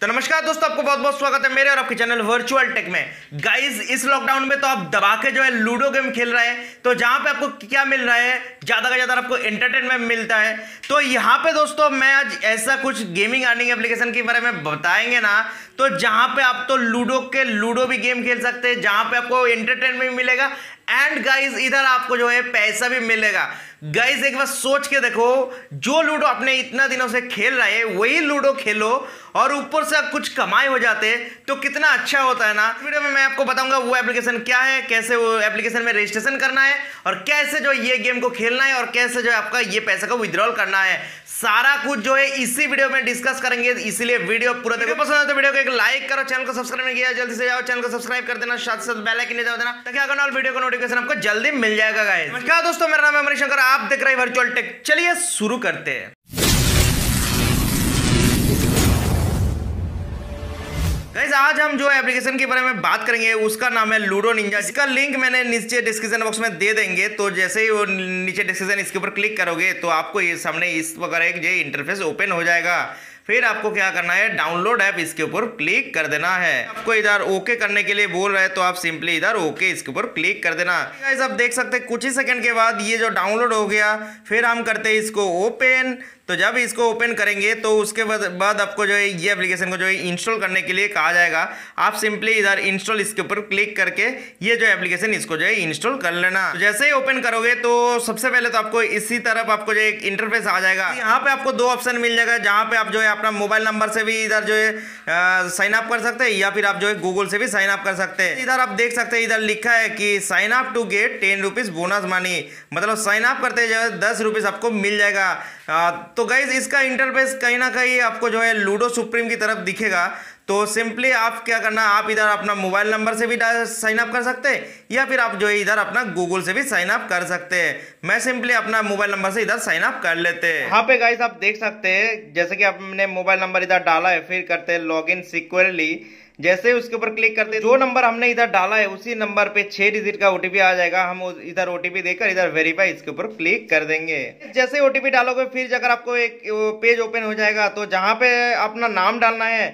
तो नमस्कार दोस्तों आपको बहुत बहुत स्वागत है मेरे और आपके चैनल वर्चुअल टेक में गाइस इस लॉकडाउन में तो आप दबा के जो है लूडो गेम खेल रहे हैं तो जहां पे आपको क्या मिल रहा है ज्यादा का ज्यादा आपको एंटरटेनमेंट मिलता है तो यहां पे दोस्तों मैं आज ऐसा कुछ गेमिंग अर्निंग एप्लीकेशन के बारे में बताएंगे ना तो जहां पे आप तो लूडो के लूडो भी गेम खेल सकते हैं जहां पे आपको एंटरटेनमेंट मिलेगा एंड गाइज इधर आपको जो है पैसा भी मिलेगा गाइज एक बार सोच के देखो जो लूडो आपने इतना दिनों से खेल रहे है वही लूडो खेलो और ऊपर से आप कुछ कमाई हो जाते तो कितना अच्छा होता है ना वीडियो में मैं आपको बताऊंगा वो एप्लीकेशन क्या है कैसे वो एप्लीकेशन में रजिस्ट्रेशन करना है और कैसे जो ये गेम को खेलना है और कैसे जो है आपका ये पैसा को विद्रॉल करना है सारा कुछ जो है इसी वीडियो में डिस्कस करेंगे इसीलिए वीडियो पूरा देखो पसंद आता तो वीडियो को एक लाइक करो चैनल को सब्सक्राइब नहीं किया जल्दी से जाओ चैनल को सब्सक्राइब कर देना साथ साथ बेलाइक नहीं जाओ देना ताकि आगे वीडियो को नोटिफिक नोटिफिकेशन आपको जल्दी मिल जाएगा गाइस नमस्कार दोस्तों मेरा नाम है अमरीश शंकर आप देख रहे हैं वर्चुअल टेक चलिए शुरू करते हैं गाइज आज हम जो एप्लीकेशन के बारे में बात करेंगे उसका नाम है लूडो निंजा इसका लिंक मैंने नीचे डिस्क्रिप्शन बॉक्स में दे देंगे तो जैसे ही वो नीचे डिस्क्रिप्शन इसके ऊपर क्लिक करोगे तो आपको ये सामने इस वगैरह ये इंटरफेस ओपन हो जाएगा फिर आपको क्या करना है डाउनलोड ऐप इसके ऊपर क्लिक कर देना है आपको इधर ओके करने के लिए बोल रहा है तो आप सिंपली इधर ओके इसके ऊपर क्लिक कर देना आप देख सकते हैं कुछ ही सेकंड के बाद ये जो डाउनलोड हो गया फिर हम करते हैं इसको ओपन तो जब इसको ओपन करेंगे तो उसके बाद आपको जो है ये एप्लीकेशन को जो है इंस्टॉल करने के लिए कहा जाएगा आप सिंपली इधर इंस्टॉल इसके ऊपर क्लिक करके ये जो एप्लीकेशन इसको जो है इंस्टॉल कर लेना तो जैसे ही ओपन करोगे तो सबसे पहले तो आपको इसी तरफ आपको जो एक इंटरफेस आ जाएगा यहाँ पे आपको दो ऑप्शन मिल जाएगा जहाँ पे आप जो है अपना मोबाइल नंबर से भी इधर जो है साइन अप कर सकते हैं या फिर आप जो है गूगल से भी साइन अप कर सकते हैं इधर आप देख सकते हैं इधर लिखा है कि sign up to get ten rupees bonus money मतलब साइन अप करते जो है दस रुपीज़ आपको मिल जाएगा तो गाइज इसका इंटरफेस कहीं ना कहीं आपको जो है लूडो सुप्रीम की तरफ दिखेगा तो सिंपली आप क्या करना आप इधर अपना मोबाइल नंबर से भी साइन अप कर सकते हैं या फिर आप जो है इधर अपना गूगल से भी साइन अप कर सकते हैं मैं सिंपली अपना मोबाइल नंबर से इधर साइन अप कर लेते हैं यहाँ पे गाइस आप देख सकते हैं जैसे कि आपने मोबाइल नंबर इधर डाला है फिर करते हैं लॉग इन सिक्योरली जैसे उसके ऊपर क्लिक करते जो नंबर हमने इधर डाला है उसी नंबर पे छह डिजिट का ओटीपी आ जाएगा हम इधर ओटीपी देकर इधर वेरीफाई इसके ऊपर क्लिक कर देंगे जैसे ओटीपी डालोगे फिर अगर आपको एक पेज ओपन हो जाएगा तो जहाँ पे अपना नाम डालना है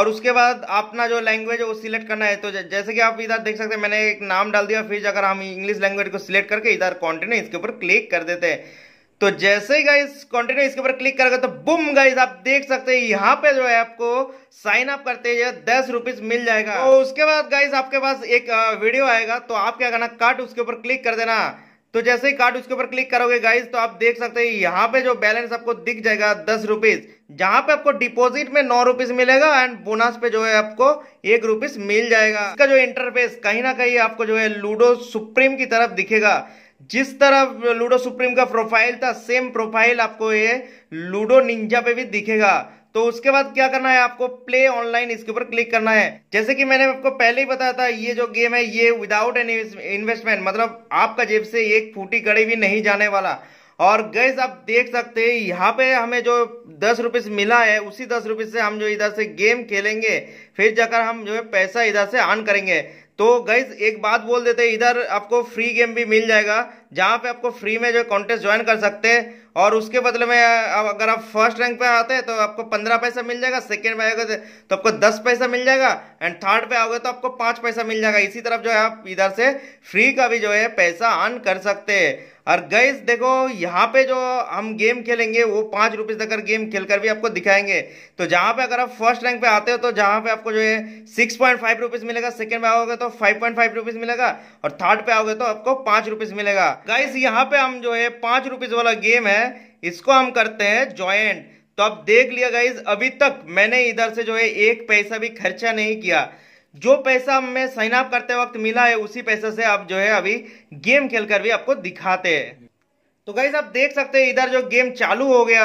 और उसके बाद अपना जो लैंग्वेज है वो सिलेक्ट करना है तो जैसे कि आप इधर देख सकते हैं मैंने एक नाम डाल दिया फिर अगर हम इंग्लिश लैंग्वेज को सिलेक्ट करके इधर कॉन्टिन्यू इसके ऊपर क्लिक कर देते हैं तो जैसे ही गाइस कंटिन्यू इसके ऊपर क्लिक करोगे तो बुम गाइस आप देख सकते हैं यहाँ पे जो है आपको साइन अप करते हैं दस रुपीज मिल जाएगा तो उसके बाद गाइस आपके पास एक वीडियो आएगा तो आप क्या करना कार्ड उसके ऊपर क्लिक कर देना तो जैसे ही कार्ड उसके ऊपर क्लिक करोगे गाइज तो आप देख सकते हैं यहाँ पे जो बैलेंस आपको दिख जाएगा दस रुपीज जहां पे आपको डिपॉजिट में नौ रुपीज मिलेगा एंड बोनस पे जो है आपको एक रुपीज मिल जाएगा इसका जो इंटरफेस कहीं ना कहीं आपको जो है लूडो सुप्रीम की तरफ दिखेगा जिस तरह लूडो सुप्रीम का प्रोफाइल था सेम प्रोफाइल आपको ये लूडो निंजा पे भी दिखेगा तो उसके बाद क्या करना है आपको प्ले ऑनलाइन इसके ऊपर क्लिक करना है जैसे कि मैंने आपको पहले ही बताया था ये जो गेम है ये विदाउट एनी इन्वेस्टमेंट मतलब आपका जेब से एक फूटी कड़ी भी नहीं जाने वाला और गैस आप देख सकते हैं यहाँ पे हमें जो दस रुपीस मिला है उसी दस रुपीस से हम जो इधर से गेम खेलेंगे फिर जाकर हम जो है पैसा इधर से ऑन करेंगे तो गाइज एक बात बोल देते हैं इधर आपको फ्री गेम भी मिल जाएगा जहाँ पे आपको फ्री में जो कॉन्टेस्ट ज्वाइन कर सकते हैं और उसके बदले में अगर आप फर्स्ट रैंक पे आते हैं तो आपको पंद्रह पैसा मिल जाएगा सेकेंड पे आएगा तो आपको दस पैसा मिल जाएगा एंड थर्ड पे आओगे तो आपको पाँच पैसा मिल जाएगा इसी तरफ जो है आप इधर से फ्री का भी जो है पैसा अर्न कर सकते हैं और गैस देखो यहाँ पे जो हम गेम खेलेंगे वो पाँच रुपीज़ तक गेम खेलकर भी आपको दिखाएंगे तो जहाँ पे अगर आप फर्स्ट रैंक पे आते हो तो जहाँ पे आपको जो है सिक्स पॉइंट फाइव रुपीज़ मिलेगा सेकंड पे आओगे तो फाइव पॉइंट फाइव रुपीज़ मिलेगा और थर्ड पे आओगे तो आपको पाँच रुपीज़ मिलेगा गैस यहाँ पे हम जो है पाँच रुपीज़ वाला गेम है इसको हम करते हैं ज्वाइंट तो आप देख लिया गाइज अभी तक मैंने इधर से जो है एक पैसा भी खर्चा नहीं किया जो पैसा हमें साइन अप करते वक्त मिला है उसी पैसे से आप जो है अभी गेम खेल कर भी आपको दिखाते हैं तो गाइज आप देख सकते हैं इधर जो गेम चालू हो गया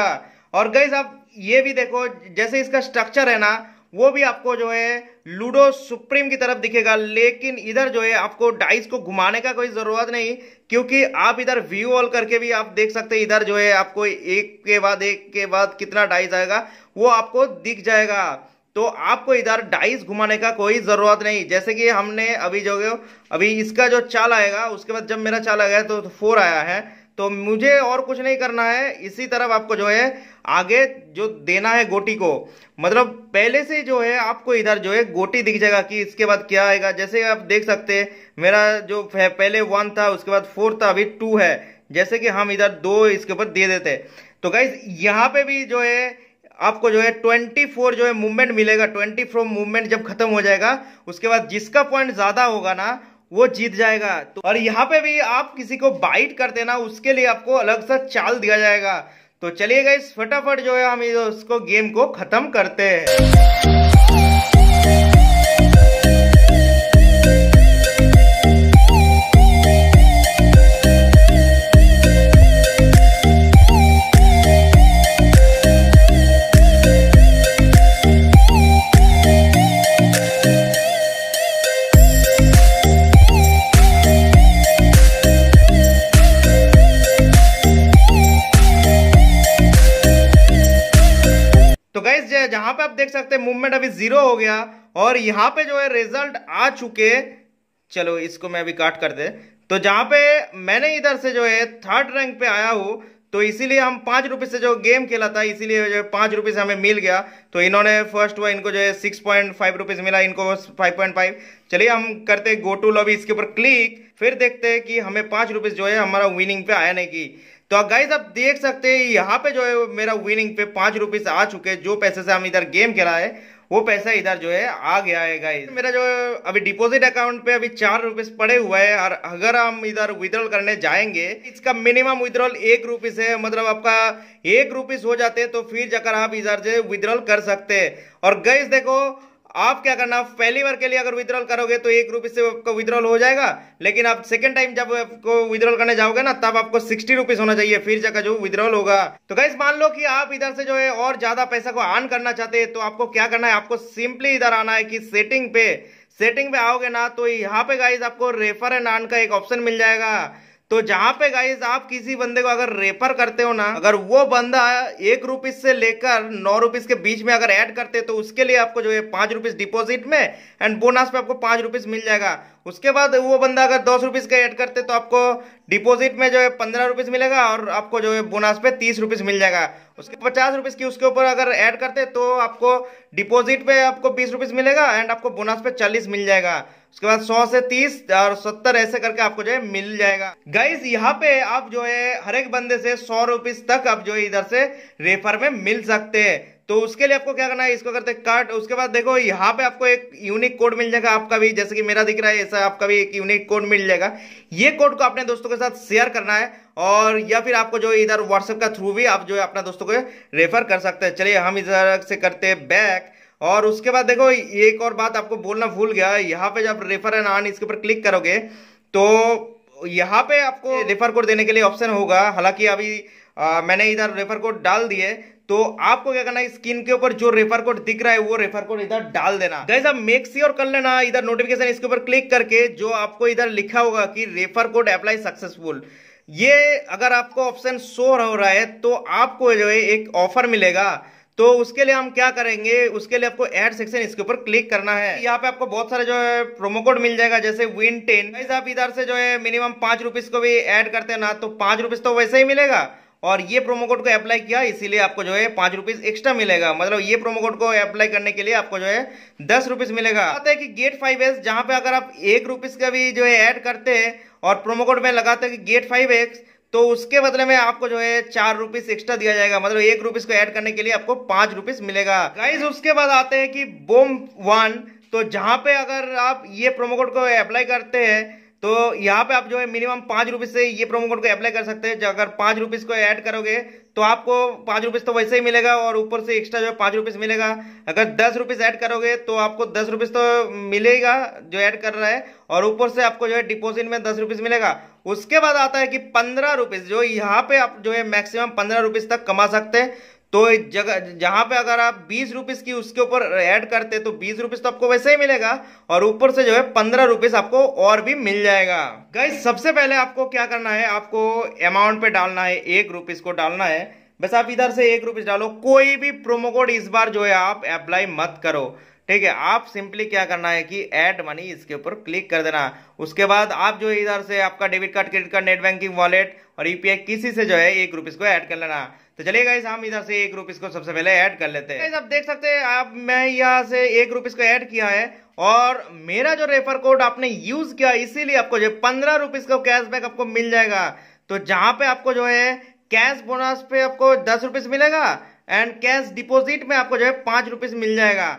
और गाइज आप ये भी देखो जैसे इसका स्ट्रक्चर है ना वो भी आपको जो है लूडो सुप्रीम की तरफ दिखेगा लेकिन इधर जो है आपको डाइस को घुमाने का कोई ज़रूरत नहीं क्योंकि आप इधर व्यू ऑल करके भी आप देख सकते हैं इधर जो है आपको एक के बाद एक के बाद कितना डाइस आएगा वो आपको दिख जाएगा तो आपको इधर डाइस घुमाने का कोई ज़रूरत नहीं जैसे कि हमने अभी जो अभी इसका जो चाल आएगा उसके बाद जब मेरा चाल आ गया तो फोर आया है तो मुझे और कुछ नहीं करना है इसी तरफ आपको जो है आगे जो देना है गोटी को मतलब पहले से जो है आपको इधर जो है गोटी दिख जाएगा कि इसके बाद क्या आएगा जैसे आप देख सकते हैं मेरा जो पहले वन था उसके बाद फोर था अभी टू है जैसे कि हम इधर दो इसके ऊपर दे देते तो गाइज यहाँ पे भी जो है आपको जो है ट्वेंटी फोर जो है मूवमेंट मिलेगा ट्वेंटी फोर मूवमेंट जब खत्म हो जाएगा उसके बाद जिसका पॉइंट ज्यादा होगा ना वो जीत जाएगा तो और यहाँ पे भी आप किसी को बाइट करते ना उसके लिए आपको अलग सा चाल दिया जाएगा तो चलिए इस फटाफट जो है हम इसको गेम को खत्म करते हैं जीरो हो गया और यहाँ पे जो है रिजल्ट आ चुके चलो इसको मैं अभी काट कर दे तो जहाँ पे मैंने इधर से जो है थर्ड रैंक पे आया हूँ तो इसीलिए हम पाँच रुपये से जो गेम खेला था इसीलिए जो है पाँच रुपये से हमें मिल गया तो इन्होंने फर्स्ट हुआ इनको जो है सिक्स पॉइंट फाइव रुपीज़ मिला इनको फाइव पॉइंट फाइव चलिए हम करते गो टू लॉबी इसके ऊपर क्लिक फिर देखते हैं कि हमें पाँच रुपीज़ जो है हमारा विनिंग पे आया नहीं की तो अब गाइज आप देख सकते हैं यहाँ पे जो है मेरा विनिंग पे पाँच रुपीज़ आ चुके जो पैसे से हम इधर गेम खेला है वो पैसा इधर जो है आ गया है गाइस मेरा जो अभी डिपॉजिट अकाउंट पे अभी चार रुपीज पड़े हुए हैं और अगर हम इधर विद्रॉल करने जाएंगे इसका मिनिमम विद्रॉल एक रुपीज है मतलब आपका एक रुपीज हो जाते हैं तो फिर जाकर आप इधर जो विद्रॉल कर सकते हैं और गैस देखो आप क्या करना पहली बार के लिए अगर विद्रॉल करोगे तो एक रुपीज से आपका विद्रॉल हो जाएगा लेकिन आप सेकंड टाइम जब आपको विद्रॉल करने जाओगे ना तब आपको सिक्सटी रुपीज होना चाहिए फिर जगह जो विद्रॉल होगा तो गाइस मान लो कि आप इधर से जो है और ज्यादा पैसा को आन करना चाहते हैं तो आपको क्या करना है आपको सिंपली इधर आना है कि सेटिंग पे सेटिंग पे आओगे ना तो यहाँ पे गाइज आपको रेफर एंड आन का एक ऑप्शन मिल जाएगा तो जहां पे गाइज आप किसी बंदे को अगर रेफर करते हो ना अगर वो बंदा एक रुपीज से लेकर नौ रुपीज के बीच में अगर ऐड करते तो उसके लिए आपको जो है पांच रुपीज डिपोजिट में एंड बोनस पे आपको पांच रुपीज मिल जाएगा उसके बाद वो बंदा अगर दस रुपीज का ऐड करते तो आपको डिपोजिट में जो है पंद्रह रुपीज मिलेगा और आपको जो है बोनस पे तीस रुपीज मिल जाएगा उसके पचास रुपीज की उसके ऊपर अगर ऐड करते तो आपको डिपोजिट पे आपको बीस रुपीज मिलेगा एंड आपको बोनस पे चालीस मिल जाएगा उसके बाद 100 से 30 और 70 ऐसे करके आपको जो है मिल जाएगा गाइज यहाँ पे आप जो है हर एक बंदे से सौ रुपीज तक आप जो है इधर से रेफर में मिल सकते हैं तो उसके लिए आपको क्या करना है इसको करते हैं कट उसके बाद देखो यहाँ पे आपको एक यूनिक कोड मिल जाएगा आपका भी जैसे कि मेरा दिख रहा है ऐसा आपका भी एक यूनिक कोड मिल जाएगा ये कोड को अपने दोस्तों के साथ शेयर करना है और या फिर आपको जो इधर व्हाट्सएप का थ्रू भी आप जो है अपना दोस्तों को रेफर कर सकते हैं चलिए हम इधर से करते हैं बैक और उसके बाद देखो एक और बात आपको बोलना भूल गया यहाँ पे जब रेफर एंड आन इसके ऊपर क्लिक करोगे तो यहाँ पे आपको रेफर कोड देने के लिए ऑप्शन होगा हालांकि अभी आ, मैंने इधर रेफर कोड डाल दिए तो आपको क्या करना है स्क्रीन के ऊपर जो रेफर कोड दिख रहा है वो रेफर कोड इधर डाल देना जैसा मेक और कर लेना इधर नोटिफिकेशन इसके ऊपर क्लिक करके जो आपको इधर लिखा होगा कि रेफर कोड अप्लाई सक्सेसफुल ये अगर आपको ऑप्शन शो हो रहा है तो आपको जो है एक ऑफर मिलेगा तो उसके लिए हम क्या करेंगे उसके लिए आपको एड सेक्शन इसके ऊपर क्लिक करना है यहाँ पे आपको बहुत सारे जो है प्रोमो कोड मिल जाएगा जैसे विन टेन आप इधर से जो है मिनिमम पांच रुपीज को भी एड करते हैं ना तो पांच रुपीज तो वैसे ही मिलेगा और ये प्रोमो कोड को अप्लाई किया इसीलिए आपको जो है पांच रुपीज़ एक्स्ट्रा मिलेगा मतलब ये प्रोमो कोड को अप्लाई करने के लिए आपको जो है दस रुपीज़ मिलेगा आता है कि गेट फाइव एक्स जहाँ पे अगर आप एक रुपीज़ का भी जो है ऐड करते हैं और प्रोमो कोड में लगाते हैं कि गेट फाइव एक्स तो उसके बदले में आपको जो है चार रुपीस एक्स्ट्रा दिया जाएगा मतलब एक रुपीस को ऐड करने के लिए आपको पांच रुपीस मिलेगा गाइज उसके बाद आते हैं कि बोम वन तो जहां पे अगर आप ये प्रोमो कोड को अप्लाई करते हैं तो यहाँ पे आप जो है मिनिमम पांच रुपीज़ से ये प्रोमो कोड को अप्लाई कर सकते हैं अगर पांच रुपीज़ को ऐड करोगे तो आपको पाँच रुपीज़ तो वैसे ही मिलेगा और ऊपर से एक्स्ट्रा जो है पाँच रुपीज़ मिलेगा अगर दस रुपीज़ ऐड करोगे तो आपको दस रुपीज़ तो मिलेगा जो ऐड कर रहा है और ऊपर से आपको जो है डिपोजिट में दस रुपीज़ मिलेगा उसके बाद आता है कि पंद्रह रुपीज़ जो यहाँ पे आप जो है मैक्सिमम पंद्रह रुपीज़ तक कमा सकते हैं तो जगह जहां पे अगर आप बीस रुपीज की उसके ऊपर ऐड करते तो बीस रुपीज तो आपको वैसे ही मिलेगा और ऊपर से जो है पंद्रह रुपीज आपको और भी मिल जाएगा गाइस सबसे पहले आपको क्या करना है आपको अमाउंट पे डालना है एक रुपीज को डालना है बस आप इधर से एक रुपीज डालो कोई भी प्रोमो कोड इस बार जो है आप अप्लाई मत करो ठीक है आप सिंपली क्या करना है कि एड मनी इसके ऊपर क्लिक कर देना उसके बाद आप जो है इधर से आपका debit card credit card net banking wallet और यूपीआई e किसी से जो है एक रुपीज को ऐड कर लेना तो चलिए गाइस हम इधर से एक रुपीस को सबसे पहले ऐड कर लेते हैं आप देख सकते हैं आप मैं यहाँ से एक रुपीस को ऐड किया है और मेरा जो रेफर कोड आपने यूज किया इसीलिए आपको जो पंद्रह रुपीस का कैशबैक आपको मिल जाएगा तो जहां पे आपको जो है कैश बोनस पे आपको दस रुपीस मिलेगा एंड कैश डिपोजिट में आपको जो है पांच रुपीस मिल जाएगा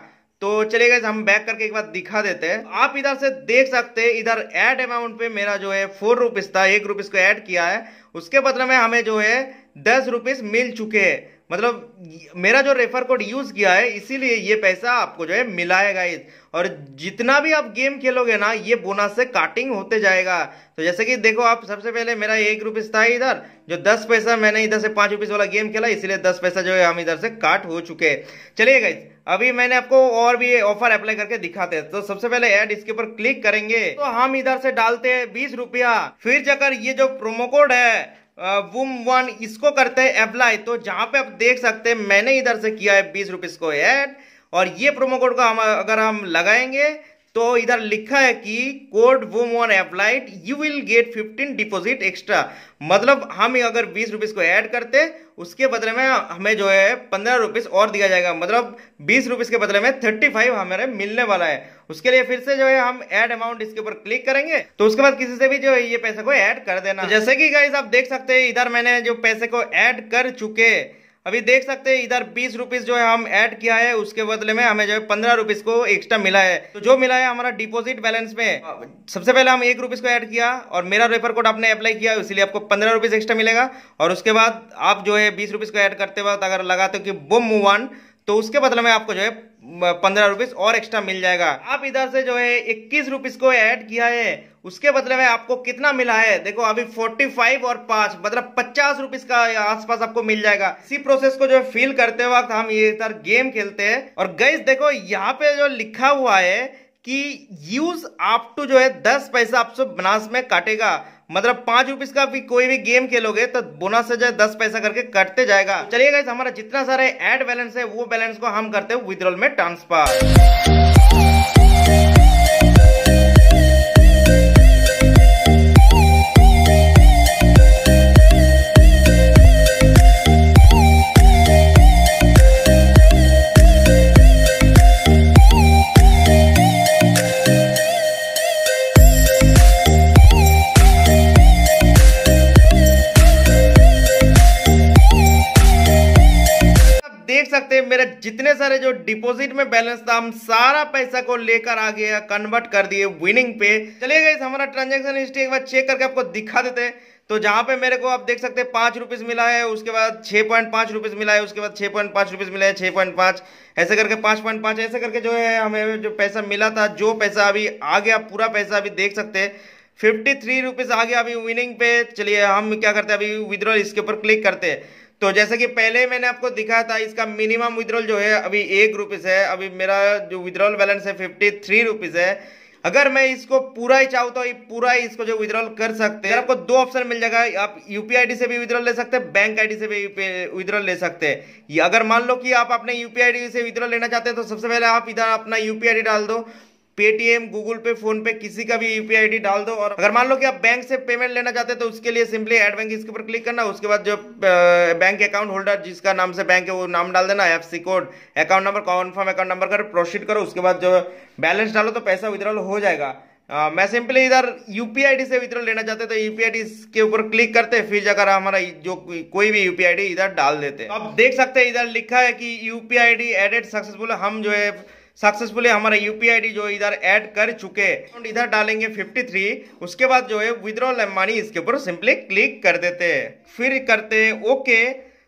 तो चलिए गाइस हम बैक करके एक बार दिखा देते हैं आप इधर से देख सकते हैं इधर एड अमाउंट पे मेरा जो है फोर रुपीस था एक रुपीस को ऐड किया है उसके बदले में हमें जो है दस रुपीज मिल चुके हैं मतलब मेरा जो रेफर कोड यूज किया है इसीलिए ये पैसा आपको जो है मिला है और जितना भी आप गेम खेलोगे ना ये बोनस से काटिंग होते जाएगा तो जैसे कि देखो आप सबसे पहले मेरा एक रुपीज था इधर जो दस पैसा मैंने इधर से पांच रुपीज वाला गेम खेला इसीलिए दस पैसा जो है हम इधर से काट हो चुके हैं चलिए गाइज अभी मैंने आपको और भी ऑफर अप्लाई करके दिखाते हैं तो सबसे पहले एड इसके ऊपर क्लिक करेंगे तो हम इधर से डालते हैं बीस रुपया फिर जाकर ये जो प्रोमो कोड है वुम वन इसको करते हैं अप्लाई तो जहाँ पे आप देख सकते हैं मैंने इधर से किया है बीस रुपीज़ को ऐड और ये प्रोमो कोड का हम अगर हम लगाएंगे तो इधर लिखा है कि code woom one applied you will get fifteen deposit extra मतलब हम अगर बीस रुपीज़ को ऐड करते उसके बदले में हमें जो है पंद्रह रुपीज़ और दिया जाएगा मतलब बीस रुपीज़ के बदले में थर्टी फाइव हमारे मिलने वाला है उसके लिए फिर से जो है हम ऐड अमाउंट इसके ऊपर क्लिक करेंगे तो उसके बाद किसी से भी जो है ये पैसे को ऐड कर देना तो जैसे कि गाइज आप देख सकते हैं इधर मैंने जो पैसे को ऐड कर चुके अभी देख सकते हैं इधर बीस रुपीज जो है हम ऐड किया है उसके बदले में हमें जो है पंद्रह रुपीज को एक्स्ट्रा मिला है तो जो मिला है हमारा डिपोजिट बैलेंस में हाँ, सबसे पहले हम एक रुपीज को ऐड किया और मेरा रेफर कोड आपने अप्लाई किया इसलिए आपको पंद्रह रुपीज एक्स्ट्रा मिलेगा और उसके बाद आप जो है बीस रुपीज को ऐड करते वक्त अगर लगाते हो कि बुम वन तो उसके बदले में आपको जो है पंद्रह रुपीज और एक्स्ट्रा मिल जाएगा आप इधर से जो है इक्कीस रुपीज को ऐड किया है उसके बदले मतलब में आपको कितना मिला है देखो अभी 45 और 5 मतलब पचास रुपीज का आसपास आपको मिल जाएगा इसी प्रोसेस को जो फील करते वक्त हम ये सर गेम खेलते हैं और गैस देखो यहाँ पे जो लिखा हुआ है कि यूज आप टू जो है दस पैसा आपसे बनास में काटेगा मतलब पांच रुपीज का भी कोई भी गेम खेलोगे तो बोनस से जो है दस पैसा करके कटते जाएगा चलिए गाइस हमारा जितना सारा एड बैलेंस है वो बैलेंस को हम करते हैं विद्रॉल में ट्रांसफर मेरा जितने सारे जो डिपॉजिट में बैलेंस था हम सारा पैसा को लेकर आ गया कन्वर्ट कर दिए विनिंग पे चलिए गए हमारा ट्रांजेक्शन हिस्ट्री एक बार चेक करके आपको दिखा देते तो जहां पे मेरे को आप देख सकते हैं पांच रुपीज़ मिला है उसके बाद छह पॉइंट पांच रुपीज़ मिला है उसके बाद छह पॉइंट पांच रुपीज़ मिला है छह पॉइंट पांच ऐसे करके पांच पॉइंट पांच ऐसे करके जो है हमें जो पैसा मिला था जो पैसा अभी आ गया पूरा पैसा अभी देख सकते हैं फिफ्टी थ्री रुपीज़ आ गया अभी विनिंग पे चलिए हम क्या करते हैं अभी विद्रॉल इसके ऊपर क्लिक करते हैं तो जैसे कि पहले मैंने आपको दिखा था इसका मिनिमम विद्रॉल जो है अभी एक रुपीज़ है अभी मेरा जो विद्रॉल बैलेंस है फिफ्टी थ्री रुपीज़ है अगर मैं इसको पूरा ही चाहूँ तो पूरा ही इसको जो विद्रॉल कर सकते हैं आपको दो ऑप्शन मिल जाएगा आप यूपीआईडी से भी विद्रॉल ले सकते हैं बैंक आईडी से भी विद्रॉल ले सकते हैं अगर मान लो कि आप अपने यूपीआईडी से विद्रॉल लेना चाहते हैं तो सबसे पहले आप इधर अपना यूपीआईडी डाल दो पेटीएम गूगल पे फोन पे किसी का भी यूपीआई आईडी डाल दो और अगर मान लो कि आप बैंक से पेमेंट लेना चाहते हैं तो उसके लिए सिंपली एड बैंक इसके ऊपर क्लिक करना उसके बाद जो बैंक अकाउंट होल्डर जिसका नाम से बैंक है वो नाम डाल देना F code account number confirm account number कर प्रोसीड करो उसके बाद जो बैलेंस डालो तो पैसा विद्रॉल हो जाएगा आ, मैं सिंपली इधर यूपीआईडी से वितरण लेना चाहते तो यूपीआईडी के ऊपर क्लिक करते फिर जाकर हमारा जो कोई भी यूपीआईडी इधर डाल देते तो आप देख सकते हैं इधर लिखा है कि डी एडेड सक्सेसफुल हम जो है सक्सेसफुली हमारा यू पी जो इधर ऐड कर चुके हैं इधर डालेंगे 53 उसके बाद जो है विद्रॉल मनी इसके ऊपर सिंपली क्लिक कर देते हैं फिर करते ओके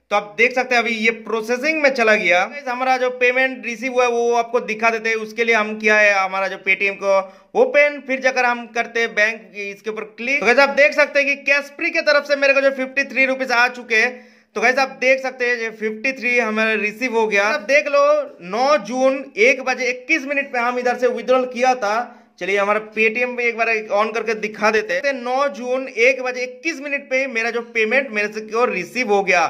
तो आप देख सकते हैं अभी ये प्रोसेसिंग में चला गया हमारा जो पेमेंट रिसीव हुआ है वो आपको दिखा देते हैं उसके लिए हम किया है हमारा जो पेटीएम को ओपन फिर जाकर हम करते हैं बैंक इसके ऊपर क्लिक तो आप देख सकते हैं कि कैश फ्री की तरफ से मेरे को जो फिफ्टी थ्री रुपीज आ चुके हैं तो कैसे आप देख सकते हैं ये 53 हमारा रिसीव हो गया आप देख लो 9 जून एक बजे इक्कीस मिनट पे हम इधर से विद्रॉल किया था चलिए हमारा पेटीएम पे एक बार ऑन करके दिखा देते हैं 9 जून एक बजे इक्कीस मिनट पे मेरा जो पेमेंट मेरे से रिसीव हो गया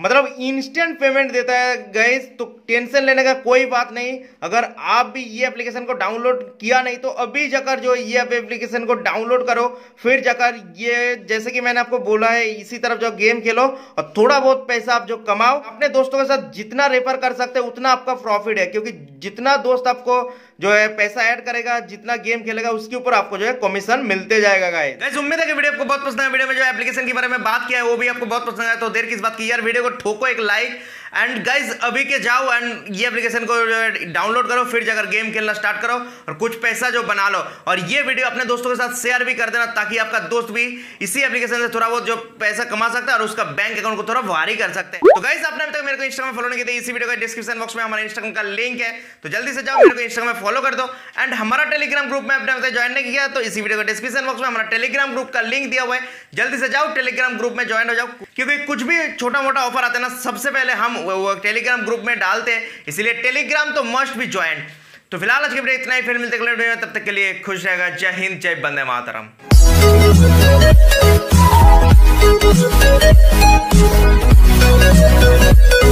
मतलब इंस्टेंट पेमेंट देता है गैस तो टेंशन लेने का कोई बात नहीं अगर आप भी ये एप्लीकेशन को डाउनलोड किया नहीं तो अभी जाकर जो ये एप्लीकेशन को डाउनलोड करो फिर जाकर ये जैसे कि मैंने आपको बोला है इसी तरफ जो गेम खेलो और थोड़ा बहुत पैसा आप जो कमाओ अपने दोस्तों के साथ जितना रेफर कर सकते हो उतना आपका प्रॉफिट है क्योंकि जितना दोस्त आपको जो है पैसा ऐड करेगा जितना गेम खेलेगा उसके ऊपर आपको जो है कमीशन मिलते जाएगा गाय उम्मीद है कि वीडियो आपको बहुत पसंद है वीडियो में जो एप्लीकेशन के बारे में बात किया है वो भी आपको बहुत पसंद है तो देर किस बात की यार वीडियो को ठोको एक लाइक एंड गाइज अभी के जाओ एंड ये एप्लीकेशन को डाउनलोड करो फिर जाकर गेम खेलना स्टार्ट करो और कुछ पैसा जो बना लो और ये वीडियो अपने दोस्तों के साथ शेयर भी कर देना ताकि आपका दोस्त भी इसी एप्लीकेशन से थोड़ा बहुत जो पैसा कमा सकता है और उसका बैंक अकाउंट को थोड़ा भारी कर सकते हैं तो गाइज आपने अभी तक मेरे को इंस्टाग्राम फॉलो नहीं किया तो इसी वीडियो का डिस्क्रिप्शन बॉक्स में हमारे इंस्टाग्राम का लिंक है तो जल्दी से जाओ मेरे को इंस्टाग्राम में फॉलो कर दो एंड हमारा टेलीग्राम ग्रुप में अपने ज्वाइन नहीं किया तो इसी वीडियो का डिस्क्रिप्शन बॉक्स में हमारा टेलीग्राम ग्रुप का लिंक दिया हुआ है जल्दी से जाओ टेलीग्राम ग्रुप में ज्वाइन हो जाओ क्योंकि कुछ भी छोटा मोटा ऑफर है ना सबसे पहले हम टेलीग्राम ग्रुप में डालते हैं इसलिए टेलीग्राम तो मस्ट भी ज्वाइन तो फिलहाल आज के वीडियो इतना ही फिर मिलते हैं तब तक के लिए खुश रहेगा जय हिंद जय बंदे मातरम